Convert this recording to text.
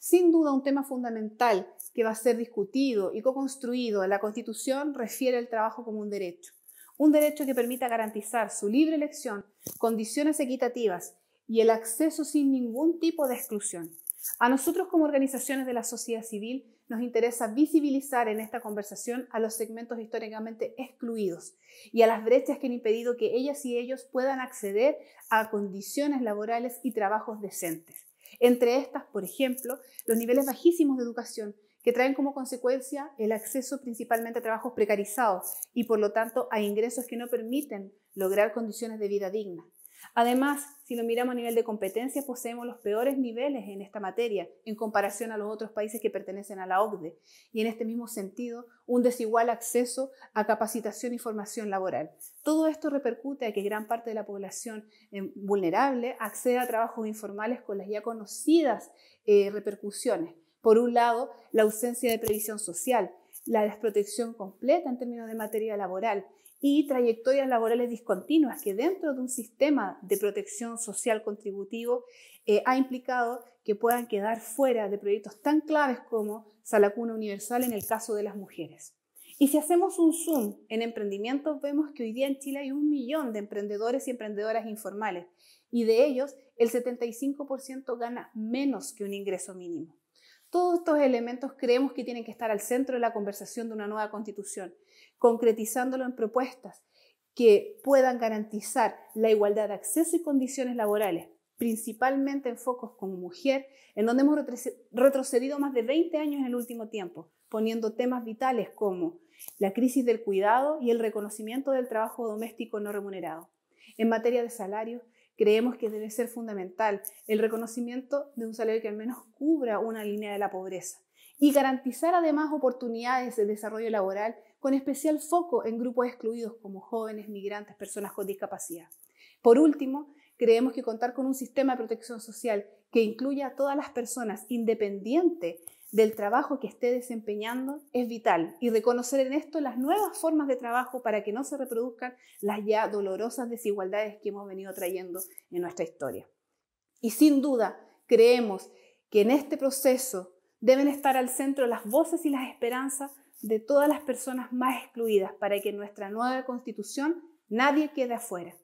Sin duda, un tema fundamental que va a ser discutido y co-construido en la Constitución refiere al trabajo como un derecho. Un derecho que permita garantizar su libre elección, condiciones equitativas y el acceso sin ningún tipo de exclusión. A nosotros como organizaciones de la sociedad civil nos interesa visibilizar en esta conversación a los segmentos históricamente excluidos y a las brechas que han impedido que ellas y ellos puedan acceder a condiciones laborales y trabajos decentes. Entre estas, por ejemplo, los niveles bajísimos de educación, que traen como consecuencia el acceso principalmente a trabajos precarizados y por lo tanto a ingresos que no permiten lograr condiciones de vida dignas. Además, si lo miramos a nivel de competencia, poseemos los peores niveles en esta materia en comparación a los otros países que pertenecen a la OCDE y en este mismo sentido, un desigual acceso a capacitación y formación laboral. Todo esto repercute a que gran parte de la población eh, vulnerable acceda a trabajos informales con las ya conocidas eh, repercusiones. Por un lado, la ausencia de previsión social, la desprotección completa en términos de materia laboral y trayectorias laborales discontinuas, que dentro de un sistema de protección social contributivo eh, ha implicado que puedan quedar fuera de proyectos tan claves como Salacuna Universal en el caso de las mujeres. Y si hacemos un zoom en emprendimientos, vemos que hoy día en Chile hay un millón de emprendedores y emprendedoras informales, y de ellos el 75% gana menos que un ingreso mínimo. Todos estos elementos creemos que tienen que estar al centro de la conversación de una nueva constitución, concretizándolo en propuestas que puedan garantizar la igualdad de acceso y condiciones laborales, principalmente en focos como mujer, en donde hemos retrocedido más de 20 años en el último tiempo, poniendo temas vitales como la crisis del cuidado y el reconocimiento del trabajo doméstico no remunerado. En materia de salarios, creemos que debe ser fundamental el reconocimiento de un salario que al menos cubra una línea de la pobreza y garantizar además oportunidades de desarrollo laboral con especial foco en grupos excluidos como jóvenes, migrantes, personas con discapacidad. Por último, creemos que contar con un sistema de protección social que incluya a todas las personas independiente del trabajo que esté desempeñando es vital y reconocer en esto las nuevas formas de trabajo para que no se reproduzcan las ya dolorosas desigualdades que hemos venido trayendo en nuestra historia. Y sin duda, creemos que en este proceso deben estar al centro las voces y las esperanzas de todas las personas más excluidas para que en nuestra nueva constitución nadie quede afuera.